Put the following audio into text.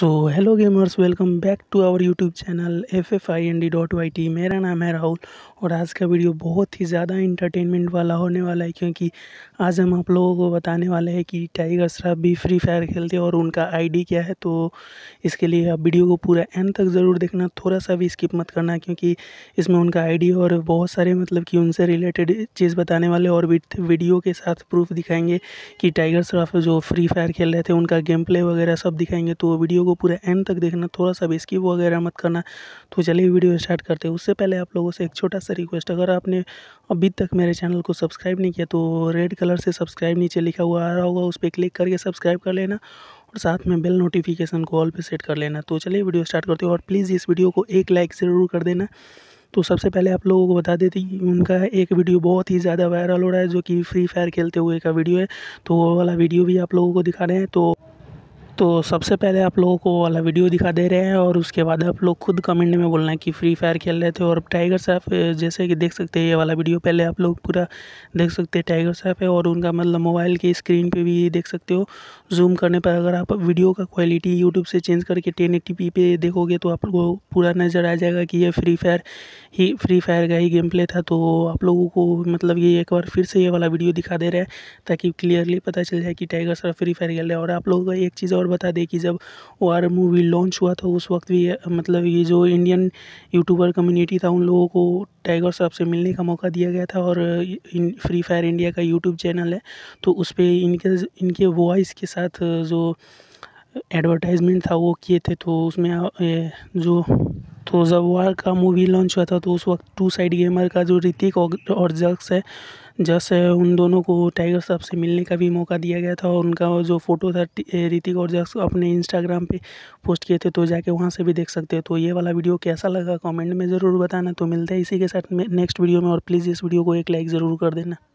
so hello gamers welcome back to our YouTube channel F F I N D dot Y T मेरा नाम है राहुल और आज का वीडियो बहुत ही ज़्यादा इंटरटेनमेंट वाला होने वाला है क्योंकि आज हम आप लोगों को बताने वाले हैं कि टाइगर श्रॉफ भी फ्री फायर खेलते हैं और उनका आईडी क्या है तो इसके लिए आप वीडियो को पूरा एंड तक ज़रूर देखना थोड़ा सा भी स्किप मत करना क्योंकि इसमें उनका आई और बहुत सारे मतलब कि उनसे रिलेटेड चीज़ बताने वाले और वीडियो के साथ प्रूफ दिखाएंगे कि टाइगर श्रॉफ जो फ्री फायर खेल रहे थे उनका गेम प्ले वगैरह सब दिखाएंगे तो वीडियो को को पूरे एंड तक देखना थोड़ा सा भी स्किप वगैरह मत करना तो चलिए वीडियो स्टार्ट करते हैं उससे पहले आप लोगों से एक छोटा सा रिक्वेस्ट अगर आपने अभी तक मेरे चैनल को सब्सक्राइब नहीं किया तो रेड कलर से सब्सक्राइब नीचे लिखा हुआ आ रहा होगा उस पर क्लिक करके सब्सक्राइब कर लेना और साथ में बेल नोटिफिकेशन को ऑल पर सेट कर लेना तो चलिए वीडियो स्टार्ट करते हो और प्लीज़ इस वीडियो को एक लाइक ज़रूर कर देना तो सबसे पहले आप लोगों को बता देती कि उनका एक वीडियो बहुत ही ज़्यादा वायरल हो रहा है जो कि फ्री फायर खेलते हुए का वीडियो है तो वो वाला वीडियो भी आप लोगों को दिखा रहे हैं तो तो सबसे पहले आप लोगों को वाला वीडियो दिखा दे रहे हैं और उसके बाद आप लोग खुद कमेंट में बोलना है कि फ्री फायर खेल रहे थे और टाइगर साहब जैसे कि देख सकते हैं ये वाला वीडियो पहले आप लोग पूरा देख सकते हैं टाइगर साहब है और उनका मतलब मोबाइल की स्क्रीन पर भी देख सकते हो जूम करने पर अगर आप वीडियो का क्वालिटी यूट्यूब से चेंज करके टेन पे देखोगे तो आप लोगों को पूरा नज़र आ जाएगा कि ये फ्री फायर ही फ्री फायर का ही गेम प्ले था तो आप लोगों को मतलब ये एक बार फिर से ये वाला वीडियो दिखा दे रहे हैं ताकि क्लियरली पता चल जाए कि टाइगर साहब फ्री फायर खेल रहे हैं और आप लोगों का एक चीज़ और बता दें कि जब ओ आर मूवी लॉन्च हुआ था उस वक्त भी मतलब ये जो इंडियन यूट्यूबर कम्युनिटी था उन लोगों को टाइगर श्रॉफ से मिलने का मौका दिया गया था और फ्री फायर इंडिया का यूट्यूब चैनल है तो उस पर इनके इनके वॉइस के साथ जो एडवर्टाइजमेंट था वो किए थे तो उसमें जो तो जब वार का मूवी लॉन्च हुआ था तो उस वक्त टू साइड गेमर का जो ऋतिक और जक्स है जैसे उन दोनों को टाइगर साहब से मिलने का भी मौका दिया गया था और उनका जो फ़ोटो था ऋतिक और जस अपने इंस्टाग्राम पे पोस्ट किए थे तो जाके वहाँ से भी देख सकते हो तो ये वाला वीडियो कैसा लगा कमेंट में ज़रूर बताना तो मिलता है इसी के साथ नेक्स्ट वीडियो में और प्लीज़ इस वीडियो को एक लाइक ज़रूर कर देना